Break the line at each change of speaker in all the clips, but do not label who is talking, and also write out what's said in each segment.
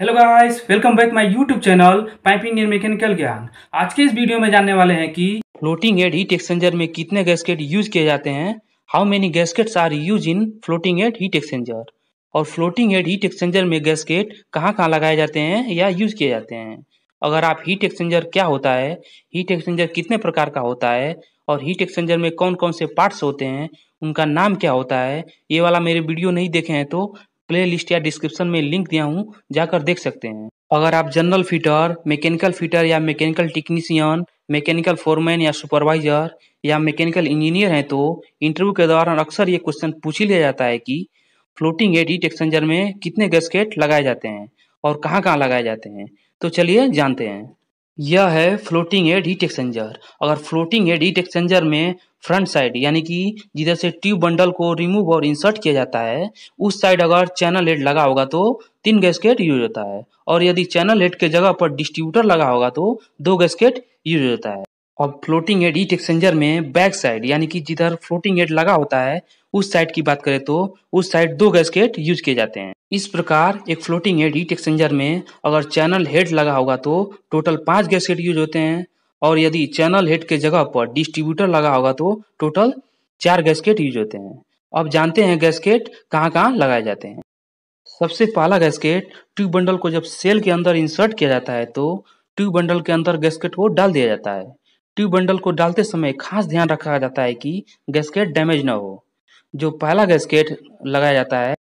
hello guys welcome back my YouTube channel piping and mechanical ज्ञान आज के इस वीडियो में जानने वाले हैं कि फ्लोटिंग हेड हीट एक्सचेंजर में कितने गैसकेट यूज किए जाते हैं how many gaskets are use in floating head heat exchanger और फ्लोटिंग हेड हीट एक्सचेंजर में गैसकेट कहाँ कहाँ लगाए जाते हैं या यूज किए जाते हैं अगर आप हीट एक्सचेंजर क्या होता है हीट एक्सचेंजर कितने प्रकार का होता है और हीट एक्सचेंजर में कौन कौन से पार्ट्स होते हैं उनका नाम क्या होता है ये वाला मेरे वीडियो नहीं देखे हैं तो प्लेलिस्ट या डिस्क्रिप्शन में लिंक दिया हूँ जाकर देख सकते हैं अगर आप जनरल फिटर मैकेनिकल फिटर या मैकेनिकल टेक्नीशियन मैकेनिकल फोरमैन या सुपरवाइजर या मैकेनिकल इंजीनियर हैं तो इंटरव्यू के दौरान अक्सर ये क्वेश्चन पूछ ही लिया जाता है कि फ्लोटिंग हेड हीट एक्सचेंजर में कितने गैसकेट लगाए जाते हैं और कहाँ कहाँ लगाए जाते हैं तो चलिए जानते हैं यह है फ्लोटिंग हेड हीट एक्सचेंजर अगर फ्लोटिंग हेड हीट एक्सचेंजर में फ्रंट साइड यानी कि जिधर से ट्यूब बंडल को रिमूव और इंसर्ट किया जाता है उस साइड अगर चैनल हेड लगा होगा तो तीन गैसकेट यूज होता है और यदि चैनल हेड के जगह पर डिस्ट्रीब्यूटर लगा होगा तो दो गैसकेट यूज होता है और फ्लोटिंग हेड हीट एक्सचेंजर में बैक साइड यानी कि जिधर फ्लोटिंग हेड लगा होता है उस साइड की बात करें तो उस साइड दो गैसकेट यूज किए जाते हैं इस प्रकार एक फ्लोटिंग हेड हीट एक्सचेंजर में अगर चैनल हेड लगा होगा तो टोटल पाँच गैसकेट यूज होते हैं और यदि चैनल हेड के जगह पर डिस्ट्रीब्यूटर लगा होगा तो टोटल चार गैसकेट यूज होते हैं अब जानते हैं गैसकेट कहाँ कहाँ लगाए जाते हैं सबसे पहला गैसकेट ट्यूब बंडल को जब सेल के अंदर इंसर्ट किया जाता है तो ट्यूब बंडल के अंदर गैसकेट को डाल दिया जाता है ट्यूब बंडल को डालते समय खास ध्यान रखा जाता है कि गैसकेट डैमेज ना हो जो पहला गैसकेट लगाया जाता है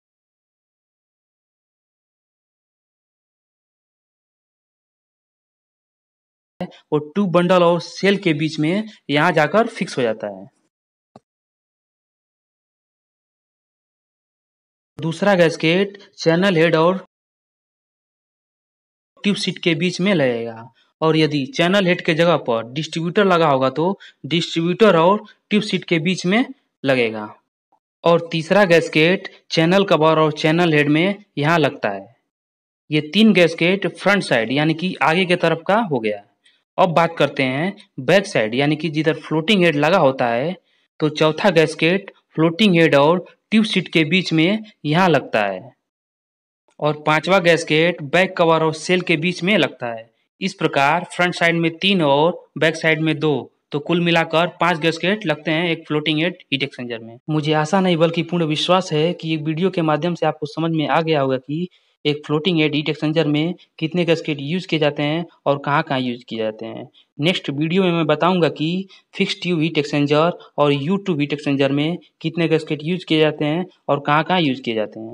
वो टू बंडल और सेल के बीच में यहाँ जाकर फिक्स हो जाता है दूसरा गैसकेट चैनल हेड और ट्यूब सीट के बीच में लगेगा और यदि चैनल हेड के जगह पर डिस्ट्रीब्यूटर लगा होगा तो डिस्ट्रीब्यूटर और ट्यूब सीट के बीच में लगेगा और तीसरा गैसकेट चैनल कवर और चैनल हेड में यहाँ लगता है ये तीन गैसकेट फ्रंट साइड यानी कि आगे के तरफ का हो गया अब बात करते हैं बैक साइड यानी कि जिधर फ्लोटिंग हेड लगा होता है तो चौथा गैसकेट फ्लोटिंग हेड और ट्यूब सीट के बीच में यहाँ लगता है और पांचवा गैसकेट बैक कवर और सेल के बीच में लगता है इस प्रकार फ्रंट साइड में तीन और बैक साइड में दो तो कुल मिलाकर पांच गैसकेट लगते हैं एक फ्लोटिंग हेड हीट एक्सचेंजर में मुझे आशा नहीं बल्कि पूर्ण विश्वास है कि ये वीडियो के माध्यम से आपको समझ में आ गया होगा कि एक फ्लोटिंग एड डिटेक्सेंजर में कितने गस्केट यूज़ किए जाते हैं और कहाँ कहाँ यूज़ किए जाते हैं नेक्स्ट वीडियो में मैं बताऊंगा कि फिक्स ट्यूब हीट एक्सचेंजर और यू ट्यूब हीट एक्सचेंजर में कितने गस्केट यूज़ किए जाते हैं और कहाँ कहाँ यूज़ किए जाते हैं